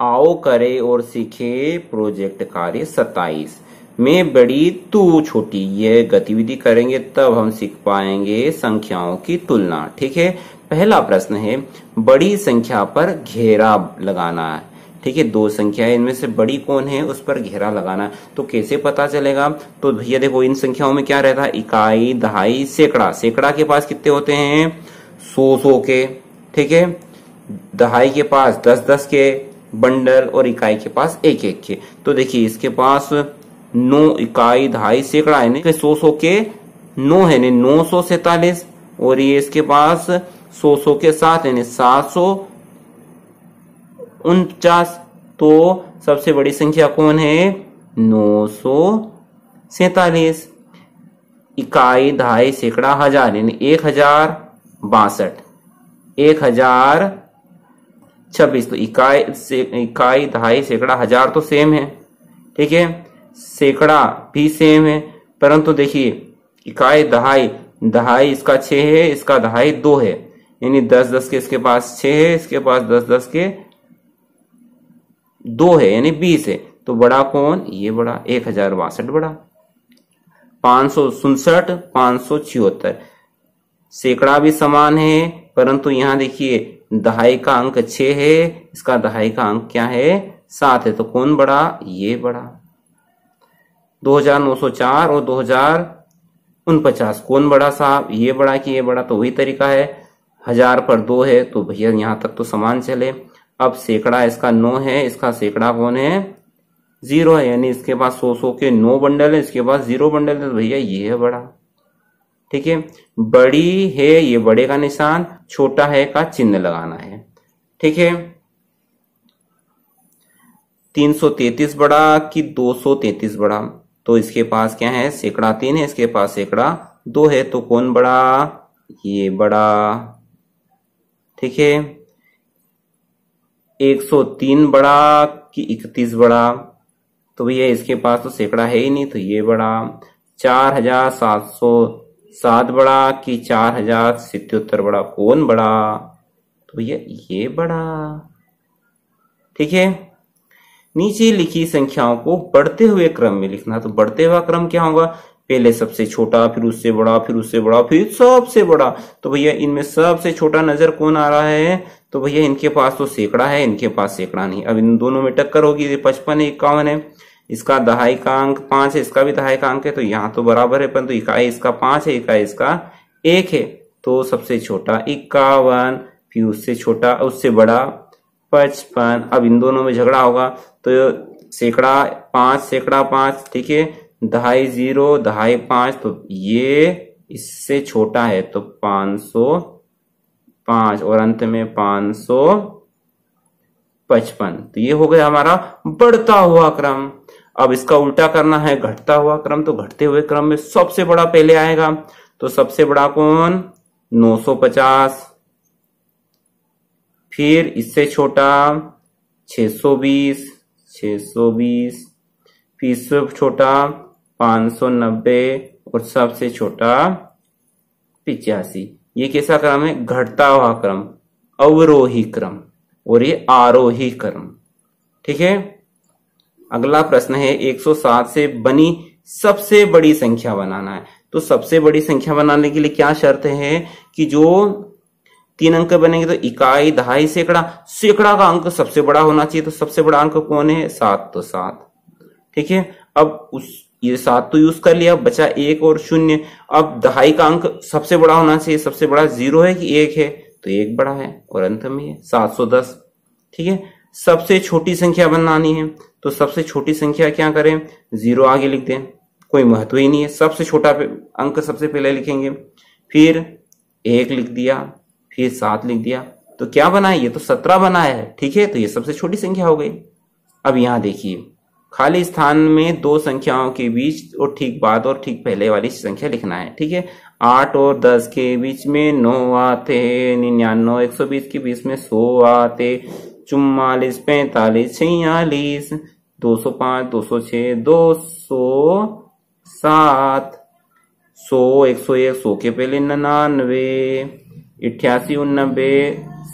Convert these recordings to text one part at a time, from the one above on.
आओ करे और सीखे प्रोजेक्ट कार्य सताइस में बड़ी तू छोटी ये गतिविधि करेंगे तब हम सीख पाएंगे संख्याओं की तुलना ठीक है पहला प्रश्न है बड़ी संख्या पर घेरा लगाना है ठीक है दो संख्या है इनमें से बड़ी कौन है उस पर घेरा लगाना तो कैसे पता चलेगा तो भैया देखो इन संख्याओं में क्या रहता है इकाई दहाई सैकड़ा सैकड़ा के पास कितने होते हैं सो सौ के ठीक है दहाई के पास दस दस के बंडल और इकाई के पास एक एक के तो देखिए इसके पास नौ इकाई ढाई सैकड़ा है सौ सौ के नौ है नौ सौ सैतालीस और ये इसके पास सौ सौ के साथ यानी सात सौ उनचास तो सबसे बड़ी संख्या कौन है नौ सौ सैतालीस इकाई ढाई सैकड़ा हजार यानी एक हजार बासठ एक हजार छब्बीस तो इकाई से इकाई दहाई सैकड़ा हजार तो सेम है ठीक है सैकड़ा भी सेम है परंतु देखिए इकाई दहाई दहाई इसका छ है इसका दहाई दो है यानी दस दस के इसके पास छ है इसके पास दस दस के दो है यानी बीस है तो बड़ा कौन ये बड़ा एक हजार बासठ बड़ा पांच सौ सुनसठ पांच सौ छिहत्तर सैकड़ा भी समान है परंतु यहां देखिए दहाई का अंक छः है इसका दहाई का अंक क्या है सात है तो कौन बड़ा ये बड़ा 2904 और दो हजार पचास कौन बड़ा साहब ये बड़ा कि ये बड़ा तो वही तरीका है हजार पर दो है तो भैया यहां तक तो समान चले अब सैकड़ा इसका नौ है इसका सैकड़ा कौन है जीरो है यानी इसके पास सौ सौ के नौ बंडल है इसके पास जीरो बंडल है तो भैया ये है बड़ा ठीक है बड़ी है ये बड़े का निशान छोटा है का चिन्ह लगाना है ठीक है 333 बड़ा कि 233 बड़ा तो इसके पास क्या है सैकड़ा तीन है इसके पास सैकड़ा दो है तो कौन बड़ा ये बड़ा ठीक है 103 बड़ा कि 31 बड़ा तो भैया इसके पास तो सैकड़ा है ही नहीं तो ये बड़ा चार हजार सात सौ सात बड़ा कि चार हजार सित्योत्तर बड़ा कौन बड़ा तो भैया ये बड़ा ठीक है नीचे लिखी संख्याओं को बढ़ते हुए क्रम में लिखना तो बढ़ते हुआ क्रम क्या होगा पहले सबसे छोटा फिर उससे बड़ा फिर उससे बड़ा फिर सबसे बड़ा तो भैया इनमें सबसे छोटा नजर कौन आ रहा है तो भैया इनके पास तो सैकड़ा है इनके पास सैकड़ा नहीं अब इन दोनों में टक्कर होगी पचपन इक्यावन है इसका दहाई का अंक पांच है इसका भी दहाई का अंक है तो यहाँ तो बराबर है परंतु इकाई इसका पांच है इकाई इसका एक है तो सबसे छोटा इक्यावन फिर उससे छोटा उससे बड़ा पचपन अब इन दोनों में झगड़ा होगा तो सैकड़ा पांच सैकड़ा पांच ठीक है दहाई जीरो दहाई पांच तो ये इससे छोटा है तो पांच सौ पांच और अंत में पांच सौ पचपन तो ये हो गया हमारा बढ़ता हुआ क्रम अब इसका उल्टा करना है घटता हुआ क्रम तो घटते हुए क्रम में सबसे बड़ा पहले आएगा तो सबसे बड़ा कौन 950 फिर इससे छोटा 620 620 फिर इससे छोटा 590 और सबसे छोटा पिचासी ये कैसा क्रम है घटता हुआ क्रम अवरोही क्रम और ये आरोही क्रम ठीक है अगला प्रश्न है 107 से बनी सबसे बड़ी संख्या बनाना है तो सबसे बड़ी संख्या बनाने के लिए क्या शर्त है कि जो तीन अंक बनेंगे तो इकाई दहाई सैकड़ा सैकड़ा का अंक सबसे बड़ा होना चाहिए तो सबसे बड़ा अंक कौन है सात तो सात ठीक है अब उस ये सात तो यूज कर लिया बचा एक और शून्य अब दहाई का अंक सबसे बड़ा होना चाहिए सबसे बड़ा जीरो है कि एक है तो एक बड़ा है और अंत में सात सौ दस ठीक है सबसे छोटी संख्या बनानी है तो सबसे छोटी संख्या क्या करें जीरो आगे लिख दें कोई महत्व ही नहीं है सबसे छोटा अंक सबसे पहले लिखेंगे फिर एक लिख दिया फिर सात लिख दिया तो क्या बना है ये तो सत्रह बना है ठीक है तो ये सबसे छोटी संख्या हो गई अब यहां देखिए खाली स्थान में दो संख्याओं के बीच और ठीक बाद और ठीक पहले वाली संख्या लिखना है ठीक है आठ और दस के बीच में नौ आते निन्यानवे एक सौ बीस के बीच में सौ आते चुम्मालीस पैतालीस छियालीस दो सौ पांच दो सौ छ दो सौ सात सौ एक सौ एक सौ के पहले ननानवे इठासी उन्नबे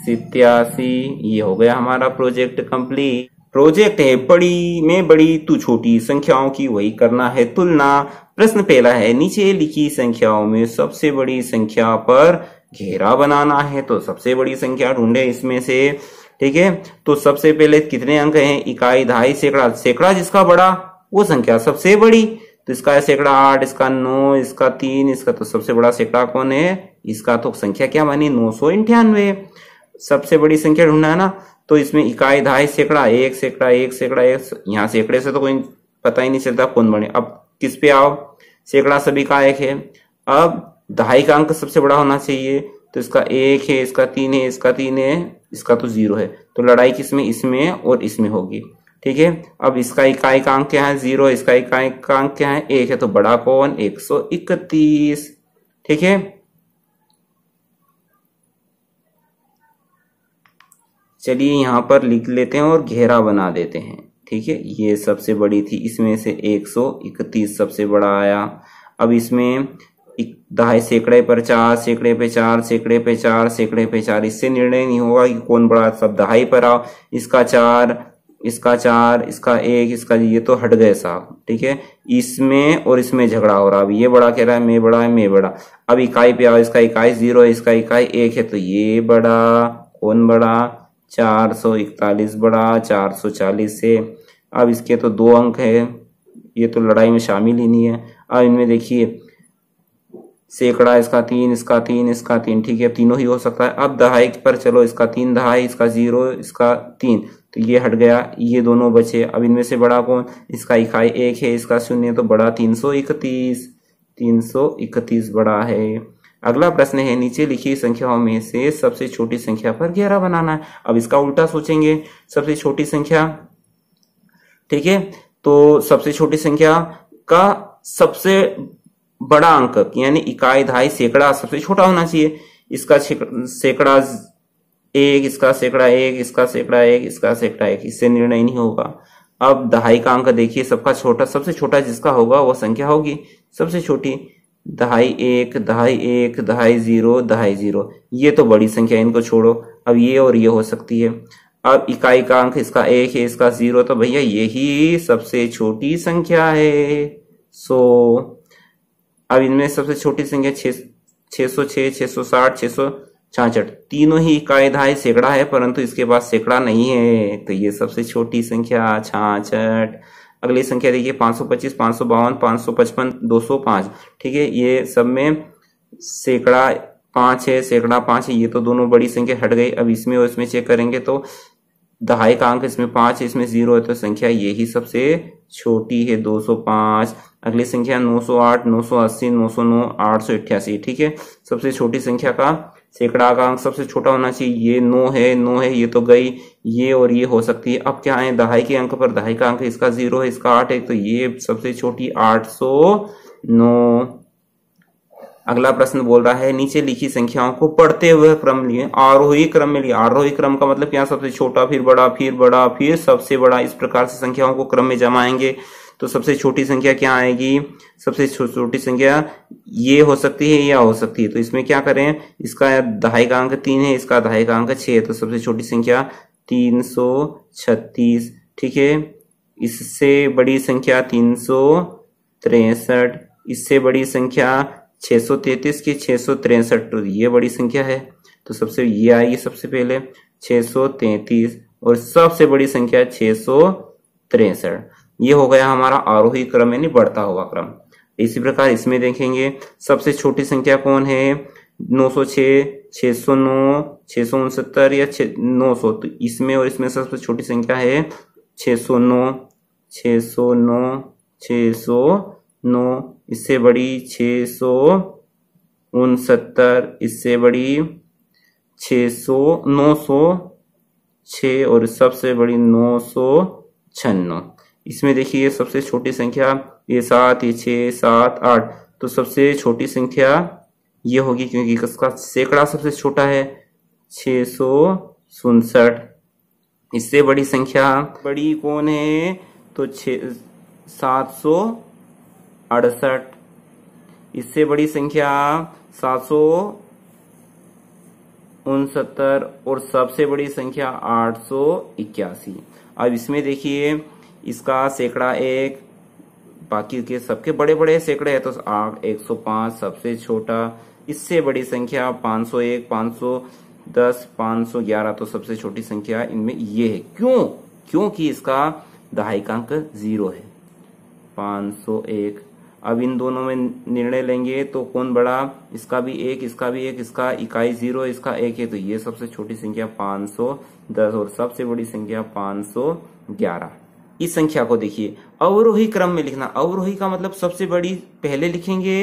सितयासी ये हो गया हमारा प्रोजेक्ट कंप्लीट प्रोजेक्ट है बड़ी में बड़ी तू तो छोटी संख्याओं की वही करना है तुलना प्रश्न पहला है नीचे लिखी संख्याओं में सबसे बड़ी संख्या पर घेरा बनाना है तो सबसे बड़ी संख्या ढूंढे इसमें से ठीक है तो सबसे पहले कितने अंक हैं इकाई ढाई सैकड़ा सैकड़ा जिसका बड़ा वो संख्या सबसे बड़ी तो इसका सैकड़ा आठ इसका नौ इसका तीन इसका तो सबसे बड़ा सैकड़ा कौन है इसका तो संख्या क्या मानी नौ सौ इंठानवे सबसे बड़ी संख्या ढूंढना है ना तो इसमें इकाई ढाई सैकड़ा एक सैकड़ा एक सैकड़ा एक यहाँ सैकड़े से तो कोई पता ही नहीं चलता कौन बने अब किस पे आओ सैकड़ा सभी का एक है अब दहाई का अंक सबसे बड़ा होना चाहिए तो इसका एक है इसका तीन है इसका तीन है इसका तो जीरो है तो लड़ाई किसमें इसमें और इसमें होगी ठीक है अब इसका इकाई का अंक क्या है जीरो इसका इकाई का अंक क्या है एक है तो बड़ा कौन एक सौ इकतीस ठीक है चलिए यहां पर लिख लेते हैं और घेरा बना देते हैं ठीक है ये सबसे बड़ी थी इसमें से 131 सबसे बड़ा आया अब इसमें दहाई सैकड़े पर चार सैकड़े पे चार सैकड़े पे चार सैकड़े पे चार इससे निर्णय नहीं होगा कि कौन बड़ा सब दहाई पर आओ इसका चार इसका चार इसका एक इसका ये तो हट गए साहब ठीक है इसमें और इसमें झगड़ा हो रहा अब ये बड़ा कह रहा है मैं बड़ा है मैं बड़ा अब इकाई पे आओ इसका इकाई जीरो है इसका इकाई एक है तो ये बड़ा कौन बड़ा चार सौ इकतालीस बड़ा चार सौ चालीस से अब इसके तो दो अंक है ये तो लड़ाई में शामिल ही नहीं है अब इनमें देखिए सैकड़ा इसका तीन इसका तीन इसका तीन ठीक है तीनों ही हो सकता है अब दहाई पर चलो इसका तीन दहाई इसका जीरो इसका तीन तो ये हट गया ये दोनों बचे अब इनमें से बड़ा कौन इसका इकाई एक है इसका शून्य तो बड़ा तीन सौ इकतीस तीन सौ इकतीस बड़ा है अगला प्रश्न है नीचे लिखी संख्याओं में से सबसे छोटी संख्या पर ग्यारह बनाना है अब इसका उल्टा सोचेंगे सबसे छोटी संख्या ठीक है तो सबसे छोटी संख्या का सबसे बड़ा अंक यानी इकाई धाई सैकड़ा सबसे छोटा होना चाहिए इसका सैकड़ा एक इसका सैकड़ा एक इसका सैकड़ा एक इसका सैकड़ा एक इससे निर्णय नहीं होगा अब दहाई का अंक देखिए सबका छोटा सबसे छोटा जिसका होगा वह संख्या होगी सबसे छोटी दहाई एक दहाई एक दहाई जीरो दहाई जीरो ये तो बड़ी संख्या इनको छोड़ो अब ये और ये हो सकती है अब इकाई का अंक इसका एक है इसका जीरो तो भैया यही सबसे छोटी संख्या है सो अब इनमें सबसे छोटी संख्या छह सौ छह छह सौ साठ छह सौ छाछठ तीनों ही इकाई सैकड़ा है परंतु इसके बाद सैकड़ा नहीं है तो ये सबसे छोटी संख्या छाछठ अगली संख्या देखिए 525, दो 555, 205 ठीक है ये सब में सैकड़ा पांच है सैकड़ा पांच है ये तो दोनों बड़ी संख्या हट गई अब इसमें और इसमें चेक करेंगे तो दहाई का अंक इसमें पांच है इसमें जीरो है तो संख्या ये ही सबसे छोटी है 205 अगली संख्या 908 980 909 सौ ठीक है सबसे छोटी संख्या का सैकड़ा का अंक सबसे छोटा होना चाहिए ये नो है नो है ये तो गई ये और ये हो सकती है अब क्या है दहाई के अंक पर दहाई का अंक इसका जीरो है इसका आठ है तो ये सबसे छोटी आठ सौ नौ अगला प्रश्न बोल रहा है नीचे लिखी संख्याओं को पढ़ते हुए क्रम लिए आरोही क्रम में लिए आरोही क्रम का मतलब क्या सबसे छोटा फिर बड़ा फिर बड़ा फिर सबसे बड़ा इस प्रकार से संख्याओं को क्रम में जमाएंगे तो सबसे छोटी संख्या क्या आएगी सबसे छोटी संख्या ये हो सकती है या हो सकती है तो इसमें क्या करें इसका दहाई का अंक तीन है इसका दहाई का अंक छह है तो सबसे छोटी संख्या तीन सौ छत्तीस ठीक है इससे बड़ी संख्या तीन सौ तिरसठ इससे बड़ी संख्या 633 की छह सौ तिरसठ ये बड़ी संख्या है तो सबसे ये आएगी सबसे पहले 633 और सबसे बड़ी संख्या छह सौ तिरसठ ये हो गया हमारा आरोही क्रम यानी बढ़ता हुआ क्रम इसी प्रकार इसमें देखेंगे सबसे छोटी संख्या कौन है 906, 609, 669 या 900 तो इसमें और इसमें सबसे छोटी संख्या है 609, 609, 609 इससे बड़ी छे सौ उनसत्तर इससे बड़ी छ सौ नौ सौ छ और सबसे बड़ी नौ सौ छन्नौ इसमें देखिए सबसे छोटी संख्या ये सात ये छ सात आठ तो सबसे छोटी संख्या ये होगी क्योंकि इसका सैकड़ा सबसे छोटा है छ सौ सुनसठ इससे बड़ी संख्या बड़ी कौन है तो छ सात सौ अड़सठ इससे बड़ी संख्या सात सौ उनसत्तर और सबसे बड़ी संख्या आठ सौ इक्यासी अब इसमें देखिए इसका सैकड़ा एक बाकी के सबके बड़े बड़े सैकड़े हैं तो आठ एक सौ पांच सबसे छोटा इससे बड़ी संख्या पांच सौ एक पांच सौ दस पांच सौ ग्यारह तो सबसे छोटी संख्या इनमें ये है क्यों क्योंकि इसका दहाई जीरो है पांच सौ एक अब इन दोनों में निर्णय लेंगे तो कौन बड़ा इसका भी एक इसका भी एक इसका इकाई जीरो इसका एक है तो ये सबसे छोटी संख्या 510 और सबसे बड़ी संख्या 511 इस संख्या को देखिए अवरोही क्रम में लिखना अवरोही का मतलब सबसे बड़ी पहले लिखेंगे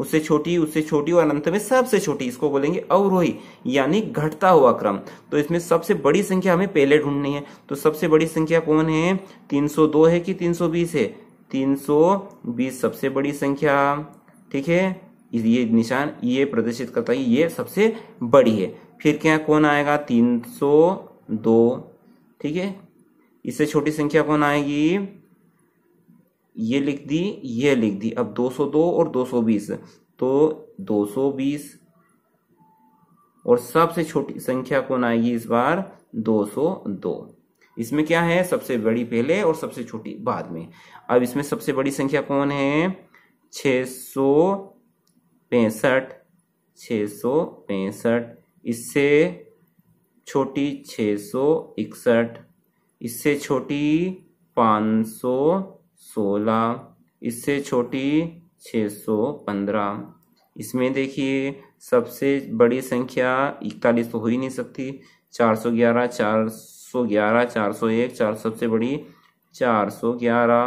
उससे छोटी उससे छोटी और अंत में सबसे छोटी इसको बोलेंगे अवरोही यानी घटता हुआ क्रम तो इसमें सबसे बड़ी संख्या हमें पहले ढूंढनी है तो सबसे बड़ी संख्या कौन है 302 है कि 320 है 320 सबसे बड़ी संख्या ठीक है ये निशान ये प्रदर्शित करता है ये सबसे बड़ी है फिर क्या कौन आएगा 302 ठीक है इससे छोटी संख्या कौन आएगी ये लिख दी ये लिख दी अब 202 और 220 तो 220 और सबसे छोटी संख्या कौन आएगी इस बार 202 इसमें क्या है सबसे बड़ी पहले और सबसे छोटी बाद में अब इसमें सबसे बड़ी संख्या कौन है छ सौ पैंसठ छ सौ पैंसठ इससे छोटी छ सौ इकसठ इससे छोटी पाँच सौ सोलह इससे छोटी छ सौ पंद्रह इसमें देखिए सबसे बड़ी संख्या इकतालीस तो हो ही नहीं सकती चार सौ ग्यारह चार सौ ग्यारह चार सौ एक चार सबसे बड़ी चार सौ ग्यारह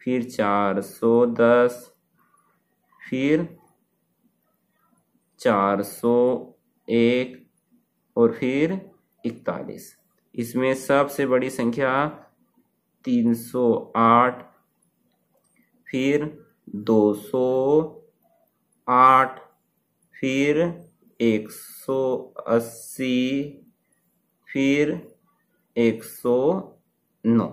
फिर चार सौ दस फिर चार सौ एक और फिर इकतालीस इसमें सबसे बड़ी संख्या तीन सौ आठ फिर दो सौ आठ फिर एक सौ अस्सी फिर एक सौ नौ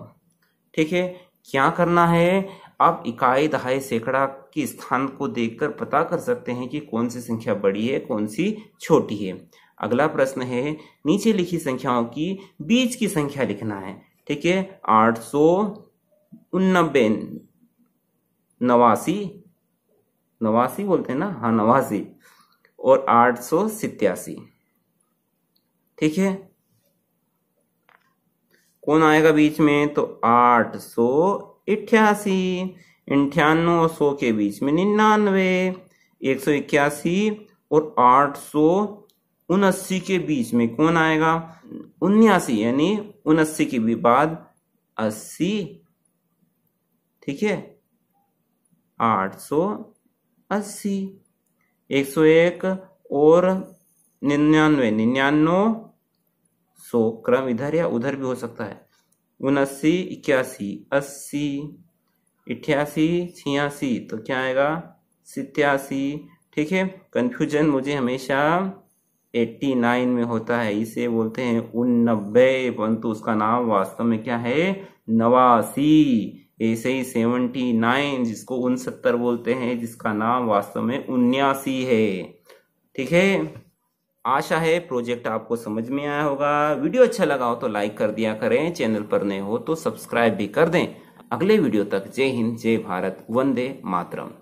ठीक है क्या करना है आप इकाई दहाई सैकड़ा के स्थान को देखकर पता कर सकते हैं कि कौन सी संख्या बड़ी है कौन सी छोटी है अगला प्रश्न है नीचे लिखी संख्याओं की बीच की संख्या लिखना है ठीक है आठ सौ उन्नबे नवासी नवासी बोलते हैं ना हाँ नवासी और आठ सौ सितयासी ठीक है कौन आएगा बीच में तो आठ सौ इठासी अंठानवे और सौ के बीच में निन्यानवे एक सौ इक्यासी और आठ सौ उनासी के बीच में कौन आएगा उन्यासी यानी उनासी के बाद अस्सी ठीक है आठ सौ अस्सी एक सौ एक और निन्यानवे निन्यानवे सो क्रम इधर या उधर भी हो सकता है उनासी इक्यासी अस्सी अठासी छियासी तो क्या आएगा सितयासी ठीक है कन्फ्यूजन मुझे हमेशा 89 में होता है इसे बोलते हैं उन्नबे परंतु उसका नाम वास्तव में क्या है नवासी ऐसे ही सेवनटी नाइन जिसको उनसत्तर बोलते हैं जिसका नाम वास्तव में उन्यासी है ठीक है आशा है प्रोजेक्ट आपको समझ में आया होगा वीडियो अच्छा लगा हो तो लाइक कर दिया करें चैनल पर नए हो तो सब्सक्राइब भी कर दें अगले वीडियो तक जय हिंद जय भारत वंदे मातरम